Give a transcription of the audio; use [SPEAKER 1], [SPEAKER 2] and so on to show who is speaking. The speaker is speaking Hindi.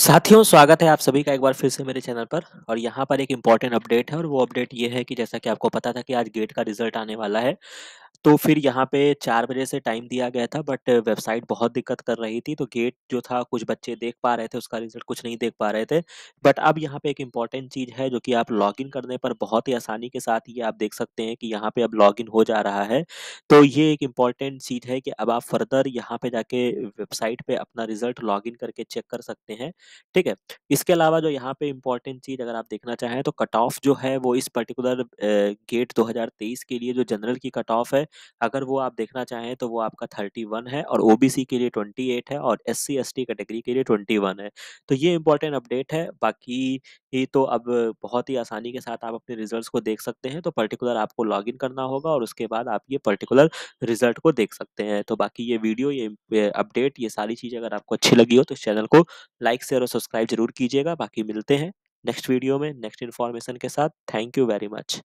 [SPEAKER 1] साथियों स्वागत है आप सभी का एक बार फिर से मेरे चैनल पर और यहाँ पर एक इम्पॉर्टेंट अपडेट है और वो अपडेट ये है कि जैसा कि आपको पता था कि आज गेट का रिजल्ट आने वाला है तो फिर यहाँ पे चार बजे से टाइम दिया गया था बट वेबसाइट बहुत दिक्कत कर रही थी तो गेट जो था कुछ बच्चे देख पा रहे थे उसका रिजल्ट कुछ नहीं देख पा रहे थे बट अब यहाँ पे एक इम्पॉर्टेंट चीज़ है जो कि आप लॉगिन करने पर बहुत ही आसानी के साथ ये आप देख सकते हैं कि यहाँ पे अब लॉगिन हो जा रहा है तो ये एक इम्पॉर्टेंट चीज़ है कि अब आप फर्दर यहाँ पे जाके वेबसाइट पे अपना रिजल्ट लॉगिन करके चेक कर सकते हैं ठीक है इसके अलावा जो यहाँ पे इम्पॉर्टेंट चीज़ अगर आप देखना चाहें तो कट ऑफ जो है वो इस पर्टिकुलर गेट दो के लिए जो जनरल की कट ऑफ है अगर वो आप देखना चाहें तो वो आपका थर्टी वन है और ओबीसी के लिए ट्वेंटी एट है और S C S T category के लिए ट्वेंटी वन है तो ये इंपॉर्टेंट अपडेट है बाकी ही तो अब बहुत ही आसानी के साथ आप अपने रिजल्ट को देख सकते हैं तो पर्टिकुलर आपको इन करना होगा और उसके बाद आप ये पर्टिकुलर रिजल्ट को देख सकते हैं तो बाकी ये वीडियो ये अपडेट ये सारी चीजें अगर आपको अच्छी लगी हो तो इस चैनल को लाइक शेयर और सब्सक्राइब जरूर कीजिएगा बाकी मिलते हैं नेक्स्ट वीडियो में नेक्स्ट इन्फॉर्मेशन के साथ थैंक यू वेरी मच